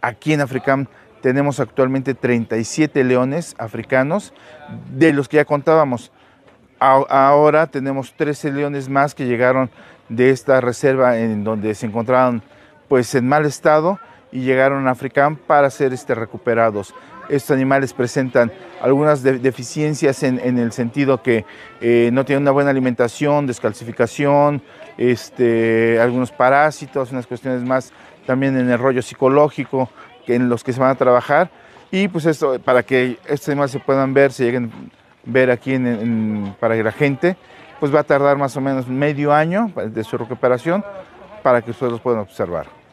Aquí en Africam tenemos actualmente 37 leones africanos, de los que ya contábamos. Ahora tenemos 13 leones más que llegaron de esta reserva en donde se encontraban pues en mal estado y llegaron a Africam para ser este, recuperados. Estos animales presentan algunas deficiencias en, el sentido que eh, no tienen una buena alimentación, descalcificación, este, algunos parásitos, unas cuestiones más también en el rollo psicológico que en los que se van a trabajar. Y pues esto, para que estos animales se puedan ver, se lleguen a ver aquí en, en, para la gente, pues va a tardar más o menos medio año de su recuperación para que ustedes los puedan observar.